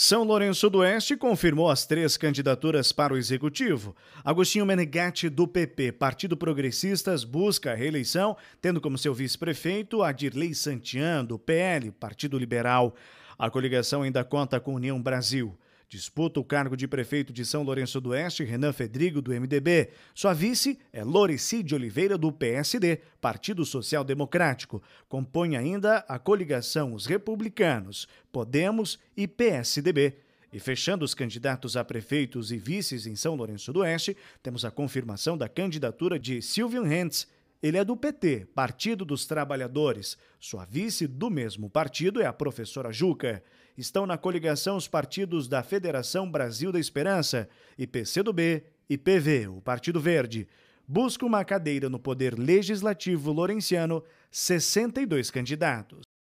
São Lourenço do Oeste confirmou as três candidaturas para o executivo. Agostinho Menegatti, do PP, Partido Progressistas, busca a reeleição, tendo como seu vice-prefeito Adirley Santian, do PL, Partido Liberal. A coligação ainda conta com União Brasil. Disputa o cargo de prefeito de São Lourenço do Oeste Renan Fedrigo, do MDB. Sua vice é Loreci de Oliveira, do PSD, Partido Social Democrático. Compõe ainda a coligação Os Republicanos, Podemos e PSDB. E fechando os candidatos a prefeitos e vices em São Lourenço do Oeste, temos a confirmação da candidatura de Silvian Hentz, ele é do PT, Partido dos Trabalhadores. Sua vice do mesmo partido é a professora Juca. Estão na coligação os partidos da Federação Brasil da Esperança e PCdoB e PV, o Partido Verde. Busca uma cadeira no Poder Legislativo Lourenciano, 62 candidatos.